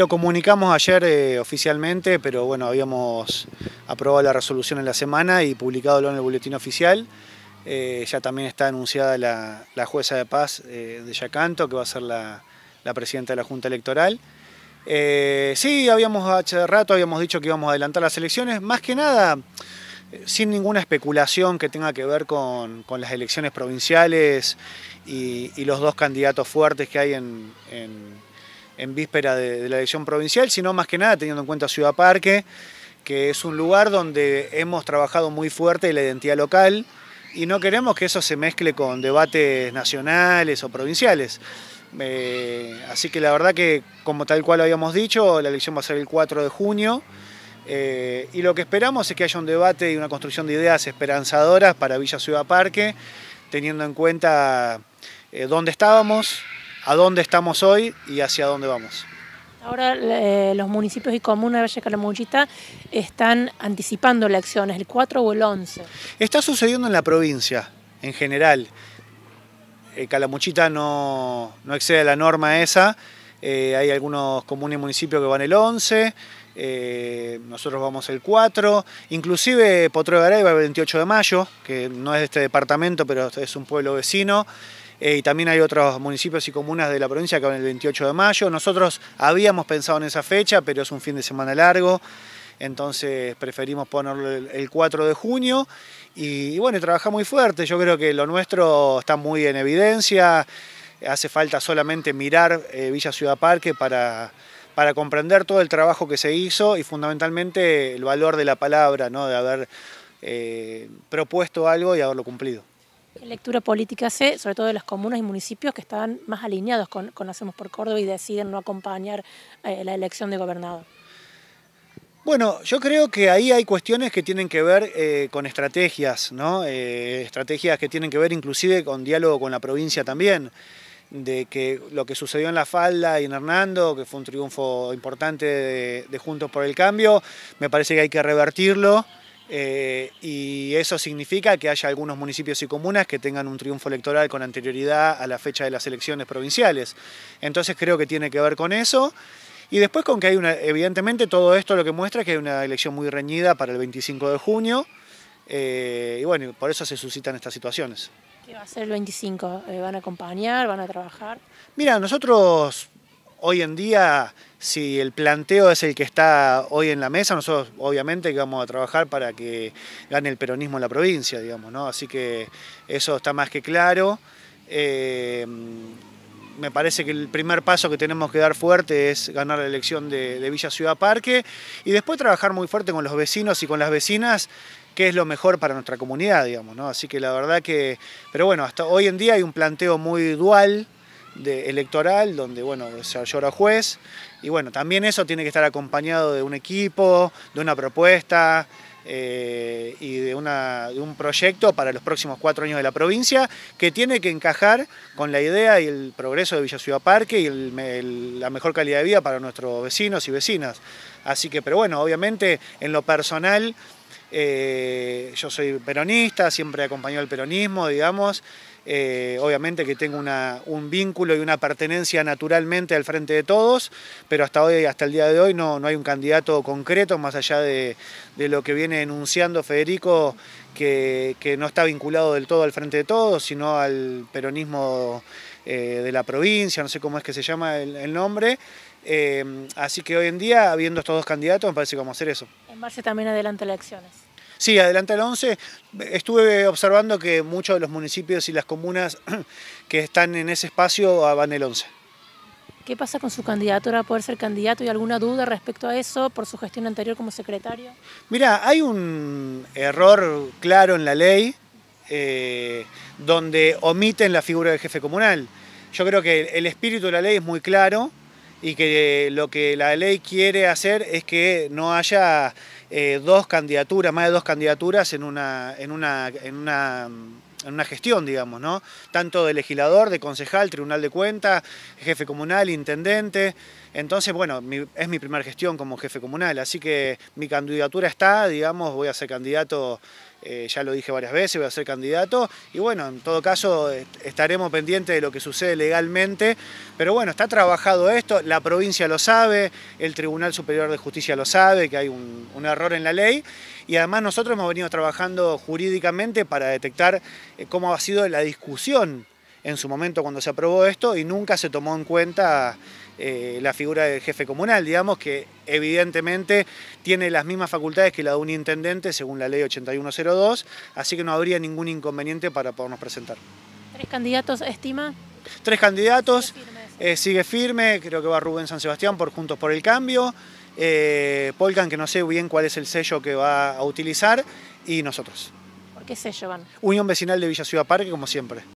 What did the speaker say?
Lo comunicamos ayer eh, oficialmente, pero bueno, habíamos aprobado la resolución en la semana y publicado en el boletín oficial. Eh, ya también está anunciada la, jueza de paz eh, de Yacanto, que va a ser la, presidenta de la Junta Electoral. sí, habíamos hace rato habíamos dicho que íbamos a adelantar las elecciones, más que nada sin ninguna especulación que tenga que ver con, las elecciones provinciales y, los dos candidatos fuertes que hay en en víspera de, la elección provincial, sino más que nada teniendo en cuenta Ciudad Parque, que es un lugar donde hemos trabajado muy fuerte la identidad local y no queremos que eso se mezcle con debates nacionales o provinciales. Eh, así que la verdad que, como tal cual habíamos dicho, la elección va a ser el 4 de junio. Eh, y lo que esperamos es que haya un debate y una construcción de ideas esperanzadoras para Villa Ciudad Parque, teniendo en cuenta eh, dónde estábamos, a dónde estamos hoy y hacia dónde vamos. Ahora eh, los municipios y comunas de Valle Calamuchita están anticipando acciones. el 4 o el 11. Está sucediendo en la provincia, en general. Eh, Calamuchita no, no excede la norma esa. Eh, hay algunos comunes y municipios que van el 11, nosotros vamos el 4, inclusive Potro de Garay va el 28 de mayo, que no es de este departamento, pero es un pueblo vecino. Eh, y también hay otros municipios y comunas de la provincia que van el 28 de mayo. Nosotros habíamos pensado en esa fecha, pero es un fin de semana largo, entonces preferimos ponerlo el 4 de junio. Y, bueno, trabaja muy fuerte, yo creo que lo nuestro está muy en evidencia, hace falta solamente mirar eh, Villa Ciudad Parque para para comprender todo el trabajo que se hizo y fundamentalmente el valor de la palabra, ¿no? de haber eh, propuesto algo y haberlo cumplido. ¿Qué lectura política hace, sobre todo de los comunas y municipios que estaban más alineados con, Hacemos por Córdoba y deciden no acompañar eh, la elección de gobernador? Bueno, yo creo que ahí hay cuestiones que tienen que ver eh, con estrategias, ¿no? Eh, estrategias que tienen que ver inclusive con diálogo con la provincia también, de que lo que sucedió en La Falda y en Hernando, que fue un triunfo importante de Juntos por el Cambio, me parece que hay que revertirlo. Eh, y eso significa que haya algunos municipios y comunas que tengan un triunfo electoral con anterioridad a la fecha de las elecciones provinciales. Entonces creo que tiene que ver con eso. Y después con que hay una, evidentemente todo esto lo que muestra es que hay una elección muy reñida para el 25 de junio. Eh, y bueno, por eso se suscitan estas situaciones. ¿Qué va a ser el 25? Eh, ¿Van a acompañar? ¿Van a trabajar? Mira, nosotros hoy en día, si el planteo es el que está hoy en la mesa, nosotros obviamente vamos a trabajar para que gane el peronismo en la provincia, digamos, ¿no? Así que eso está más que claro. Eh, me parece que el primer paso que tenemos que dar fuerte es ganar la elección de, de, Villa Ciudad Parque y después trabajar muy fuerte con los vecinos y con las vecinas, que es lo mejor para nuestra comunidad, digamos, ¿no? Así que la verdad que, pero bueno, hasta hoy en día hay un planteo muy dual, electoral, donde bueno, se era juez, y bueno, también eso tiene que estar acompañado de un equipo, de una propuesta eh, y de, una, un proyecto para los próximos cuatro años de la provincia, que tiene que encajar con la idea y el progreso de Villa Ciudad Parque y la mejor calidad de vida para nuestros vecinos y vecinas. Así que, pero bueno, obviamente en lo personal, eh, yo soy peronista, siempre he acompañado el peronismo, digamos, eh, obviamente que tengo un vínculo y una pertenencia naturalmente al frente de todos, pero hasta hoy, hasta el día de hoy no, no hay un candidato concreto más allá de, lo que viene enunciando Federico, que, no está vinculado del todo al frente de todos, sino al peronismo eh, de la provincia, no sé cómo es que se llama el, nombre. Eh, así que hoy en día, habiendo estos dos candidatos, me parece que vamos a hacer eso. En marzo también adelante elecciones. Sí, adelante el 11. Estuve observando que muchos de los municipios y las comunas que están en ese espacio ah, van el 11. ¿Qué pasa con su candidatura a poder ser candidato? ¿Y alguna duda respecto a eso por su gestión anterior como secretario? Mira, hay un error claro en la ley eh, donde omiten la figura del jefe comunal. Yo creo que el espíritu de la ley es muy claro y que lo que la ley quiere hacer es que no haya eh, dos candidaturas, más de dos candidaturas en una, en una, en una en una gestión, digamos, ¿no? Tanto de legislador, de concejal, tribunal de cuentas, jefe comunal, intendente. Entonces, bueno, es mi primera gestión como jefe comunal, así que mi candidatura está, digamos, voy a ser candidato eh, ya lo dije varias veces, voy a ser candidato y bueno, en todo caso estaremos pendientes de lo que sucede legalmente, pero bueno, está trabajado esto, la provincia lo sabe, el Tribunal Superior de Justicia lo sabe, que hay un error en la ley y además nosotros hemos venido trabajando jurídicamente para detectar eh, cómo ha sido la discusión en su momento cuando se aprobó esto y nunca se tomó en cuenta eh, la figura del jefe comunal, digamos, que evidentemente tiene las mismas facultades que la de un intendente según la ley 8102, así que no habría ningún inconveniente para podernos presentar. ¿Tres candidatos estima? Tres candidatos, sigue firme, eh, creo que va Rubén San Sebastián por Juntos por el Cambio, eh, Polcan, que no sé bien cuál es el sello que va a utilizar, y nosotros. ¿Por qué sello van? Unión Vecinal de Villa Ciudad Parque, como siempre.